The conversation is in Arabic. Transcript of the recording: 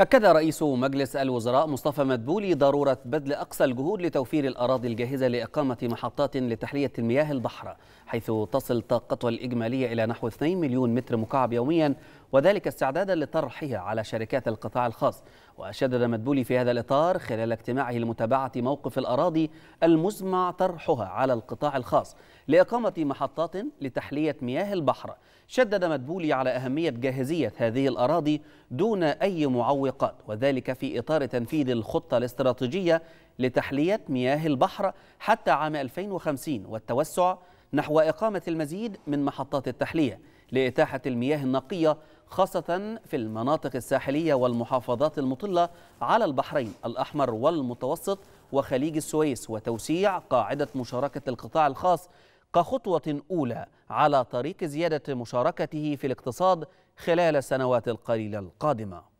أكد رئيس مجلس الوزراء مصطفى مدبولي ضرورة بذل أقصى الجهود لتوفير الأراضي الجاهزة لإقامة محطات لتحلية المياه البحر حيث تصل طاقتها الإجمالية إلى نحو 2 مليون متر مكعب يوميا وذلك استعدادا لطرحها على شركات القطاع الخاص وشدد مدبولي في هذا الإطار خلال اجتماعه لمتابعة موقف الأراضي المزمع طرحها على القطاع الخاص لإقامة محطات لتحلية مياه البحر شدد مدبولي على أهمية جاهزية هذه الأراضي دون أي معوقات وذلك في إطار تنفيذ الخطة الاستراتيجية لتحلية مياه البحر حتى عام 2050 والتوسع نحو إقامة المزيد من محطات التحلية لإتاحة المياه النقية خاصة في المناطق الساحلية والمحافظات المطلة على البحرين الأحمر والمتوسط وخليج السويس وتوسيع قاعدة مشاركة القطاع الخاص كخطوة أولى على طريق زيادة مشاركته في الاقتصاد خلال السنوات القليلة القادمة